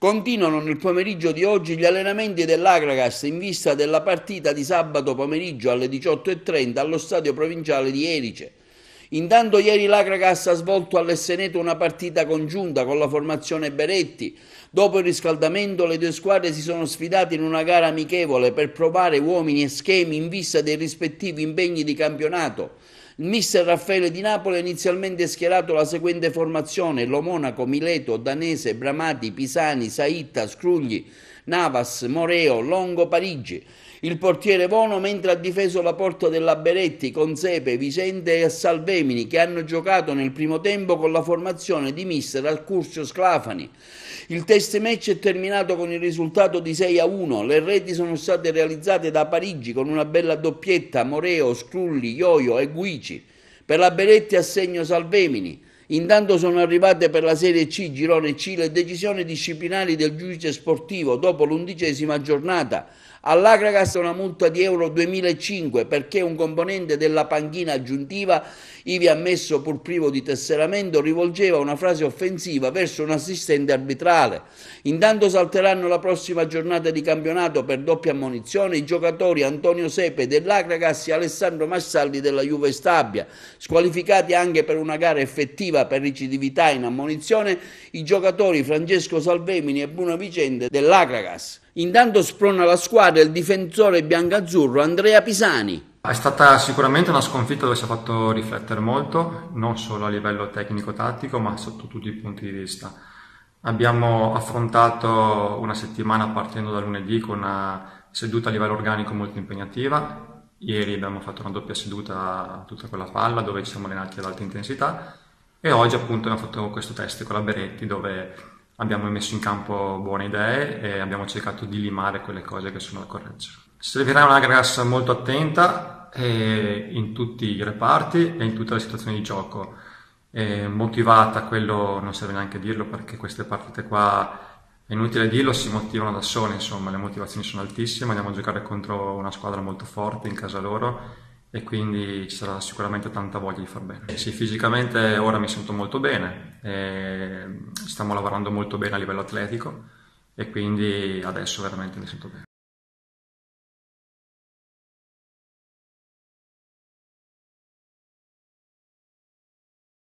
Continuano nel pomeriggio di oggi gli allenamenti dell'Agragas in vista della partita di sabato pomeriggio alle 18.30 allo stadio provinciale di Erice. Intanto ieri l'Agragas ha svolto all'Esseneto una partita congiunta con la formazione Beretti. Dopo il riscaldamento le due squadre si sono sfidate in una gara amichevole per provare uomini e schemi in vista dei rispettivi impegni di campionato. Il mister Raffaele Di Napoli ha inizialmente schierato la seguente formazione: Lomonaco, Mileto, Danese, Bramati, Pisani, Saitta, Scrugli, Navas, Moreo, Longo, Parigi. Il portiere Vono mentre ha difeso la porta della Beretti con Sepe, Vicente e Salvemini che hanno giocato nel primo tempo con la formazione di mister al Curcio Sclafani. Il test match è terminato con il risultato di 6 a 1. Le reti sono state realizzate da Parigi con una bella doppietta Moreo, Scrulli, Ioio e Guici. Per la Beretti a segno Salvemini. Intanto sono arrivate per la Serie C, Girone C, le decisioni disciplinari del giudice sportivo dopo l'undicesima giornata. All'Agragas una multa di Euro 2005 perché un componente della panchina aggiuntiva, ivi ammesso pur privo di tesseramento, rivolgeva una frase offensiva verso un assistente arbitrale. Intanto salteranno la prossima giornata di campionato per doppia ammonizione i giocatori Antonio Sepe dell'Agragas e Alessandro Massalli della Juve Stabia, squalificati anche per una gara effettiva punitiva per recidività in ammonizione i giocatori Francesco Salvemini e Bruno Vicente dell'Acragas. Intanto sprona la squadra il difensore biancazzurro Andrea Pisani. È stata sicuramente una sconfitta dove ci ha fatto riflettere molto, non solo a livello tecnico-tattico, ma sotto tutti i punti di vista. Abbiamo affrontato una settimana partendo da lunedì con una seduta a livello organico molto impegnativa. Ieri abbiamo fatto una doppia seduta a tutta quella palla dove ci siamo allenati ad alta intensità e oggi appunto abbiamo fatto questo test con la Beretti dove abbiamo messo in campo buone idee e abbiamo cercato di limare quelle cose che sono da correggere. Servirà una grassa molto attenta eh, in tutti i reparti e in tutte le situazioni di gioco. E motivata, quello non serve neanche dirlo perché queste partite qua è inutile dirlo, si motivano da sole, insomma, le motivazioni sono altissime, andiamo a giocare contro una squadra molto forte in casa loro e quindi ci sarà sicuramente tanta voglia di far bene. Sì, fisicamente ora mi sento molto bene, stiamo lavorando molto bene a livello atletico e quindi adesso veramente mi sento bene.